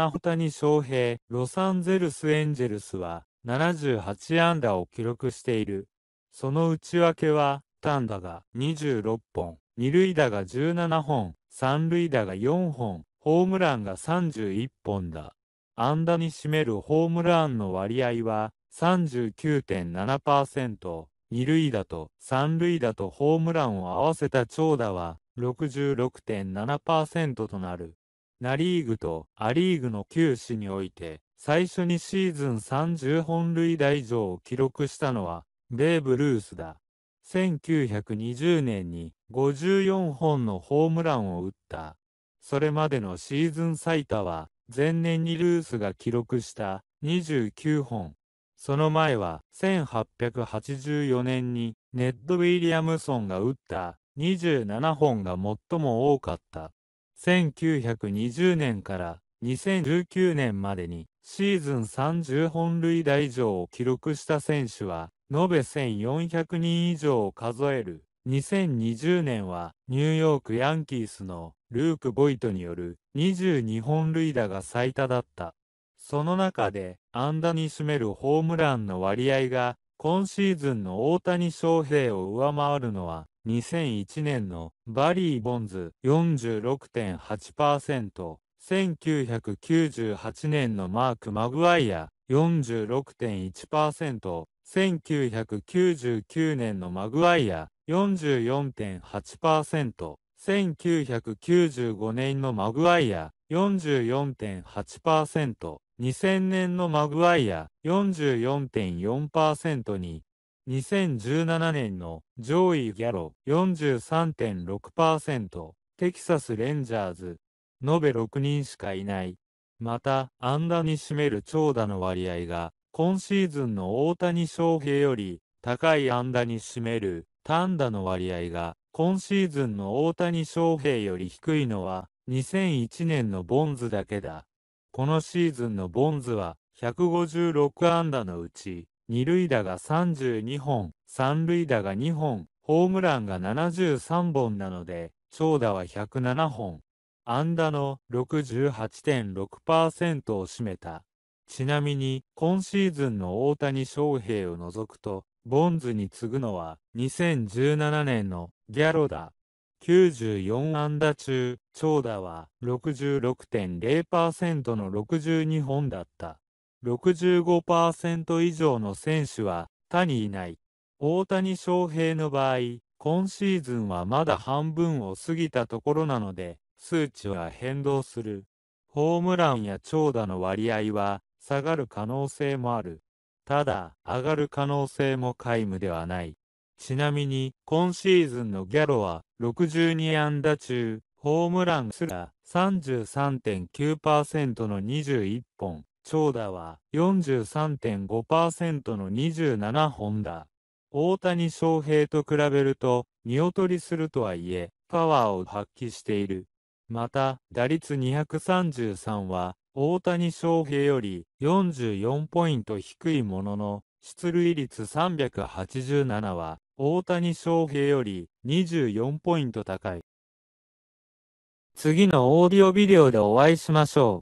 大谷翔平、ロサンゼルスエンジェルスは78安打を記録している。その内訳は、単打が26本、二塁打が17本、三塁打が4本、ホームランが31本だ。安打に占めるホームランの割合は39.7%、二塁打と三塁打とホームランを合わせた長打は66.7%となる。ナリーグとアリーグの球史において、最初にシーズン30本塁打以上を記録したのは、ベーブ・ルースだ。1920年に54本のホームランを打った。それまでのシーズン最多は、前年にルースが記録した29本。その前は1884年にネッド・ウィリアムソンが打った27本が最も多かった。1920年から2019年までにシーズン30本塁打以上を記録した選手は延べ1400人以上を数える2020年はニューヨークヤンキースのルーク・ボイトによる22本塁打が最多だったその中で安打に占めるホームランの割合が今シーズンの大谷翔平を上回るのは2001年のバリー・ボンズ46.8%、1998年のマーク・マグワイア46.1%、1999年のマグワイア44.8%、1995年のマグワイア44.8%、2000年のマグワイア44.4%に2017年の上位ギャロ43.6%、テキサス・レンジャーズ、延べ6人しかいない。また、安打に占める長打の割合が、今シーズンの大谷翔平より高い安打に占める単打の割合が、今シーズンの大谷翔平より低いのは、2001年のボンズだけだ。このシーズンのボンズは、156安打のうち、二塁打が32本、三塁打が2本、ホームランが73本なので、長打は107本。安打の68.6%を占めた。ちなみに、今シーズンの大谷翔平を除くと、ボンズに次ぐのは、2017年のギャロだ。94安打中、長打は66.0%の62本だった。65%以上の選手は他にいない。大谷翔平の場合、今シーズンはまだ半分を過ぎたところなので、数値は変動する。ホームランや長打の割合は下がる可能性もある。ただ、上がる可能性も皆無ではない。ちなみに、今シーズンのギャロは62安打中、ホームランすら33.9%の21本、長打は43.5%の27本だ。大谷翔平と比べると、見劣りするとはいえ、パワーを発揮している。また、打率233は、大谷翔平より44ポイント低いものの、出塁率387は、大谷翔平より24ポイント高い。次のオーディオビデオでお会いしましょう。